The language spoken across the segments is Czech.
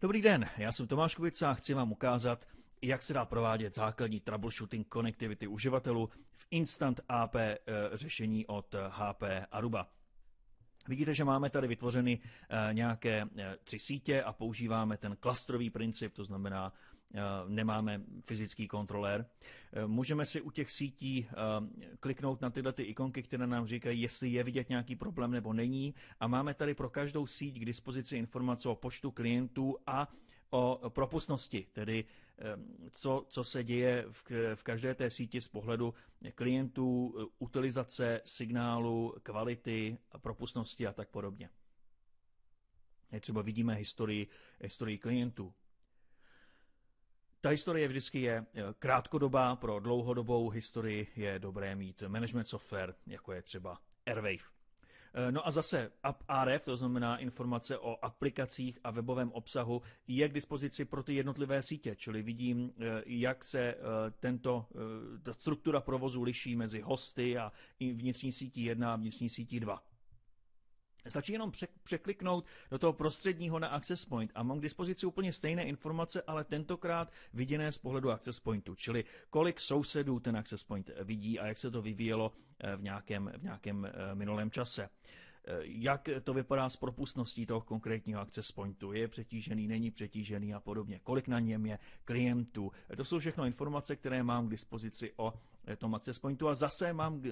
Dobrý den, já jsem Tomáš Kubica a chci vám ukázat, jak se dá provádět základní troubleshooting konektivity uživatelů v Instant AP eh, řešení od HP eh, Aruba. Vidíte, že máme tady vytvořeny eh, nějaké tři sítě a používáme ten klastrový princip, to znamená Eh, nemáme fyzický kontrolér. Eh, můžeme si u těch sítí eh, kliknout na tyhle ty ikonky, které nám říkají, jestli je vidět nějaký problém nebo není. A máme tady pro každou síť k dispozici informace o počtu klientů a o propustnosti, tedy co, co se děje v, v každé té síti z pohledu klientů, utilizace signálu, kvality, propustnosti a tak podobně. Třeba vidíme historii, historii klientů, ta historie vždycky je e, krátkodobá, pro dlouhodobou historii je dobré mít management software, jako je třeba Airwave. E, no a zase ARF, to znamená informace o aplikacích a webovém obsahu, je k dispozici pro ty jednotlivé sítě, čili vidím, e, jak se tento, ta struktura provozu liší mezi hosty a vnitřní sítí 1 a vnitřní sítí 2. Stačí jenom překliknout do toho prostředního na Access Point a mám k dispozici úplně stejné informace, ale tentokrát viděné z pohledu Access Pointu, čili kolik sousedů ten Access Point vidí a jak se to vyvíjelo eh, v nějakém, v nějakém eh, minulém čase eh, jak to vypadá s propustností toho konkrétního access pointu, je přetížený, není přetížený a podobně, kolik na něm je klientů. To jsou všechno informace, které mám k dispozici o tom Access Pointu a zase mám eh,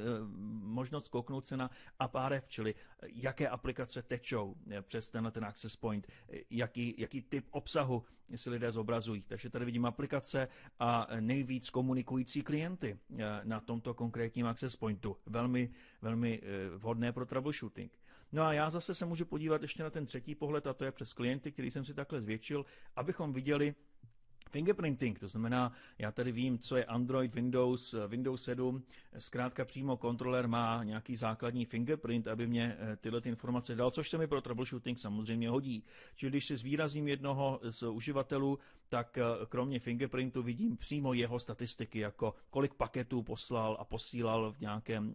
možnost kouknout se na APRF, čili eh, jaké aplikace tečou eh, přes tenhle ten Access Point, jaký, jaký typ obsahu si lidé zobrazují. Takže tady vidím aplikace a nejvíc komunikující klienty na tomto konkrétním Access Pointu. Velmi, velmi vhodné pro troubleshooting. No a já zase se můžu podívat ještě na ten třetí pohled a to je přes klienty, který jsem si takhle zvětšil, abychom viděli, fingerprinting, to znamená, já tady vím, co je Android, Windows, eh, Windows 7, zkrátka přímo kontroler má nějaký základní fingerprint, aby mě eh, tyhle ty informace dal, což se mi pro troubleshooting samozřejmě hodí. Čili když se zvýrazím jednoho z uživatelů, tak eh, kromě fingerprintu vidím přímo jeho statistiky, jako kolik paketů poslal a posílal v nějakém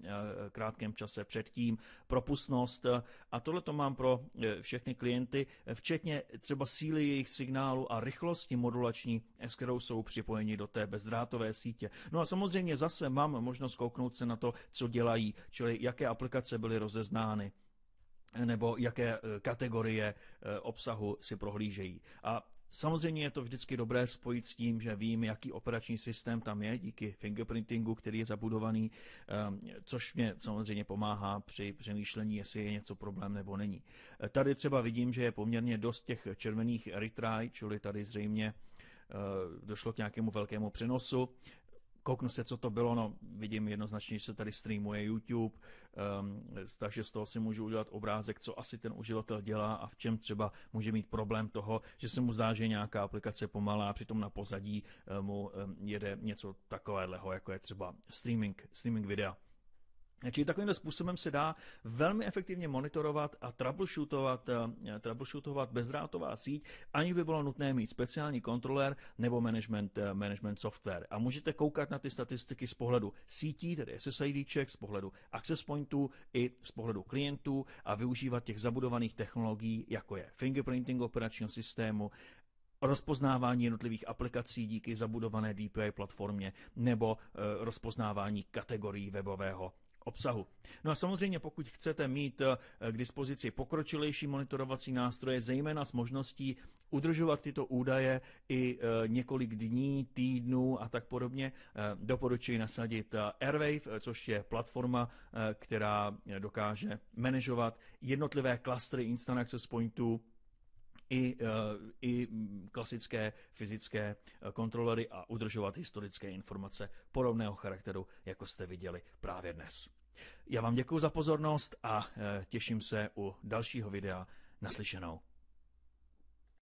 krátkém čase předtím, propustnost a tohle to mám pro všechny klienty, včetně třeba síly jejich signálu a rychlosti modulační s kterou jsou připojeni do té bezdrátové sítě. No a samozřejmě zase mám možnost kouknout se na to, co dělají, čili jaké aplikace byly rozeznány nebo jaké eh, kategorie eh, obsahu si prohlížejí. A Samozřejmě je to vždycky dobré spojit s tím, že vím, jaký operační systém tam je díky fingerprintingu, který je zabudovaný, ehm, což mě samozřejmě pomáhá při přemýšlení, jestli je něco problém nebo není. Eh, tady třeba vidím, že je poměrně dost těch červených retry, čili tady zřejmě Eh, došlo k nějakému velkému přenosu. Kouknu se, co to bylo, no vidím jednoznačně, že se tady streamuje YouTube, um, takže z toho si můžu udělat obrázek, co asi ten uživatel dělá a v čem třeba může mít problém toho, že se mu zdá, že nějaká aplikace pomalá, přitom na pozadí eh, mu ehm, jede něco takového, jako je třeba streaming, streaming videa. Čili takovýmhle způsobem se dá velmi efektivně monitorovat a troubleshootovat, eh, troubleshootovat bezdrátová síť, ani by bylo nutné mít speciální kontroler nebo management, eh, management software. A můžete koukat na ty statistiky z pohledu sítí, tedy check, z pohledu access pointů i z pohledu klientů a využívat těch zabudovaných technologií, jako je fingerprinting operačního systému, rozpoznávání jednotlivých aplikací díky zabudované DPI platformě nebo eh, rozpoznávání kategorií webového obsahu. No a samozřejmě, pokud chcete mít eh, k dispozici pokročilejší monitorovací nástroje, zejména s možností udržovat tyto údaje i eh, několik dní, týdnů a tak podobně, eh, doporučuji nasadit Airwave, což je platforma, která dokáže manažovat jednotlivé klastry Instant Access Pointů i, eh, i klasické fyzické eh, kontrolery a udržovat historické informace podobného charakteru, jako jste viděli právě dnes. Já vám děkuji za pozornost a eh, těším se u dalšího videa naslyšenou.